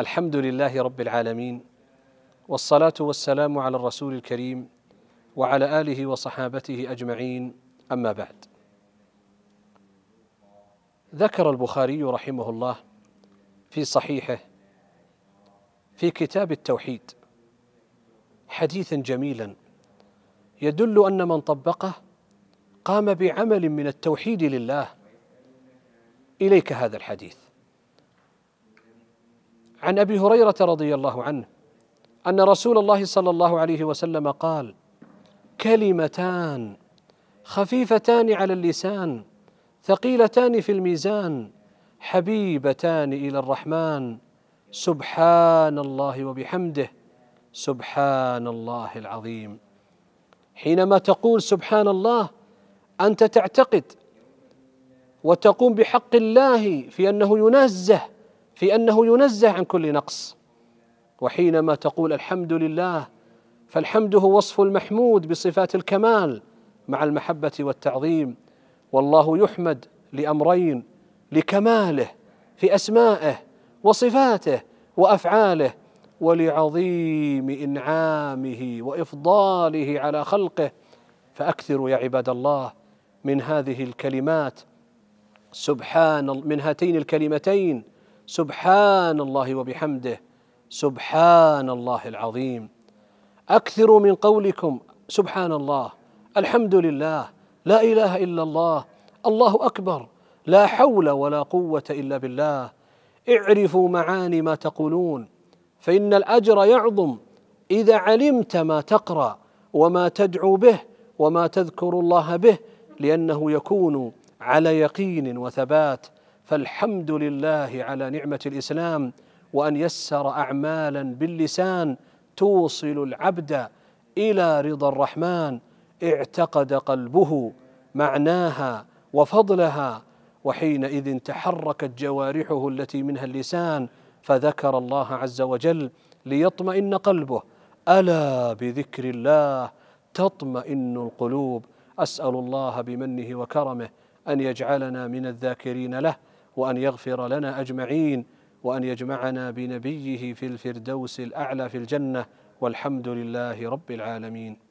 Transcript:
الحمد لله رب العالمين والصلاه والسلام على الرسول الكريم وعلى اله وصحابته اجمعين اما بعد ذكر البخاري رحمه الله في صحيحه في كتاب التوحيد حديثا جميلا يدل ان من طبقه قام بعمل من التوحيد لله اليك هذا الحديث عن ابي هريره رضي الله عنه ان رسول الله صلى الله عليه وسلم قال كلمتان خفيفتان على اللسان ثقيلتان في الميزان حبيبتان الى الرحمن سبحان الله وبحمده سبحان الله العظيم حينما تقول سبحان الله انت تعتقد وتقوم بحق الله في انه ينزه في أنه ينزه عن كل نقص وحينما تقول الحمد لله فالحمد هو وصف المحمود بصفات الكمال مع المحبة والتعظيم والله يحمد لأمرين لكماله في أسمائه وصفاته وأفعاله ولعظيم إنعامه وإفضاله على خلقه فأكثروا يا عباد الله من هذه الكلمات سبحان من هاتين الكلمتين سبحان الله وبحمده سبحان الله العظيم اكثروا من قولكم سبحان الله الحمد لله لا اله الا الله الله اكبر لا حول ولا قوه الا بالله اعرفوا معاني ما تقولون فان الاجر يعظم اذا علمت ما تقرا وما تدعو به وما تذكر الله به لانه يكون على يقين وثبات فالحمد لله على نعمه الاسلام وان يسر اعمالا باللسان توصل العبد الى رضا الرحمن اعتقد قلبه معناها وفضلها وحينئذ تحركت جوارحه التي منها اللسان فذكر الله عز وجل ليطمئن قلبه الا بذكر الله تطمئن القلوب اسال الله بمنه وكرمه ان يجعلنا من الذاكرين له وأن يغفر لنا أجمعين وأن يجمعنا بنبيه في الفردوس الأعلى في الجنة والحمد لله رب العالمين